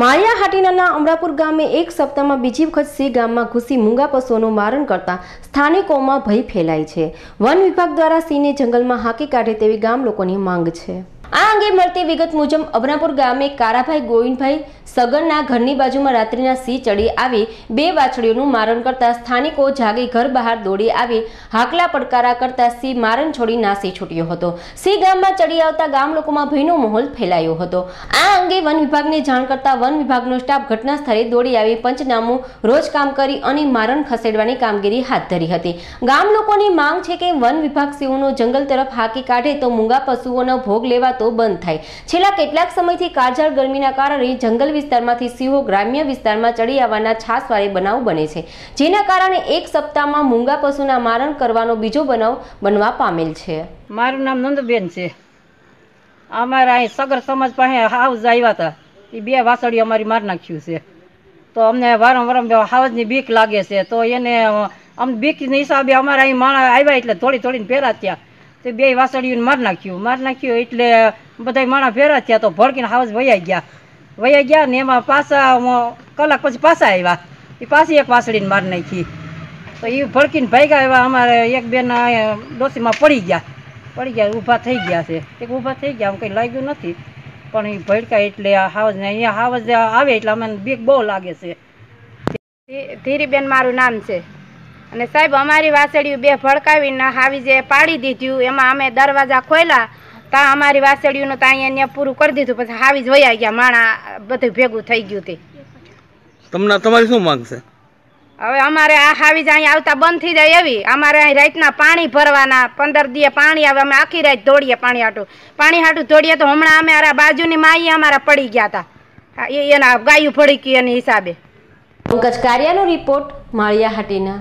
માળિયા હાટીનાના અમરાપુર ગામે એક સપ્તાહમાં બીજી વખત સિંહ ગામમાં ઘૂસી મૂંગા પશુઓનું મારણ કરતા સ્થાનિકોમાં ભય ફેલાય છે વન વિભાગ દ્વારા સિંહને જંગલમાં હાંકી કાઢે તેવી ગામ લોકોની માંગ છે આ અંગે મળતી વિગત મુજબ અબરાપુર ગામે કારાભાઈ ગોવિંદભાઈ સગનના ઘરની બાજુમાં રાત્રિના સિંહ ચડી આવી બે વાછડીઓનું મારણ કરતા સ્થાનિકો જાગી ઘર બહાર દોડી આવી હાકલા પડકારા કરતા સિંહ મારણ છોડી નાસી છૂટ્યો હતો સિંહ ગામમાં ચડી આવતા ગામ લોકોમાં ભયનો માહોલ ફેલાયો હતો આ અંગે વન વિભાગને જાણ કરતા વન વિભાગનો સ્ટાફ ઘટના સ્થળે દોડી આવી પંચનામું રોજ કામ કરી અને મારણ ખસેડવાની કામગીરી હાથ ધરી હતી ગામ લોકોની માંગ છે કે વન વિભાગ સિંહોનો જંગલ તરફ હાકી કાઢે તો મૂંગા પશુઓનો ભોગ લેવા તો બંધ થાય છેલ્લા કેટલાક સમયથી કાળઝાળ ગરમીના કારણે જંગલ વિસ્તારમાંથી સિંહો ગ્રામ્ય વિસ્તારમાં ચડી આવવાના છાસવારે બનાવ બને છે જેના કારણે એક સપ્તાહમાં મૂંગા પશુના મારણ કરવાનો બીજો બનાવ બનવા પામેલ છે મારું નામ નંદબેન છે અમારા અહીં સગર સમાજ પાસે હાઉસ આવ્યા હતા એ બે વાસળી અમારી માર નાખ્યું છે તો અમને વારંવાર હાવજની બીક લાગે છે તો એને અમ બીકની હિસાબે અમારા અહીં માણસ આવ્યા એટલે થોડી થોડીને પહેરા ત્યાં તે બે વાસળીઓને માર નાખ્યું માર નાખ્યું એટલે બધા માણા ભેરા થયા તો ભડકીને હાવસ વયા ગયા વયા ગયા ને એમાં પાછા કલાક પછી પાછા આવ્યા એ પાછી એક વાસળીને માર નાખી તો એ ભડકીને ભાગ્યા એવા અમારે એક બેન ડોસીમાં પડી ગયા પડી ગયા ઊભા થઈ ગયા છે એક ઊભા થઈ ગયા આમ કંઈ લાગ્યું નથી પણ એ ભડકા એટલે હાવજ હાવજને અહીંયા હાવજ આવે એટલે અમને બીક બહુ લાગે છે ધીરીબેન મારું નામ છે અને સાહેબ અમારી વાસળીઓ બે ભડકાવીને હાવી જે પાડી દીધું એમાં અમે દરવાજા ખોલ્યા ત્યાં અમારી વાસળીઓનું ત્યાં અહીંયા પૂરું કરી દીધું પછી હાવી જ ગયા માણા બધું ભેગું થઈ ગયું તે તમને તમારી શું માંગ હવે અમારે આ હાવી જ અહીંયા આવતા બંધ થઈ જાય એવી અમારે અહીં રાતના પાણી ભરવાના પંદર દીએ પાણી આવે અમે આખી રાત દોડીએ પાણી હાટું પાણી હાટું દોડીએ તો હમણાં અમે આ બાજુની માઈએ અમારા પડી ગયા હતા એના ગાયું ફળી એની હિસાબે પંકજ કારિયાનો રિપોર્ટ માળિયા હાટીના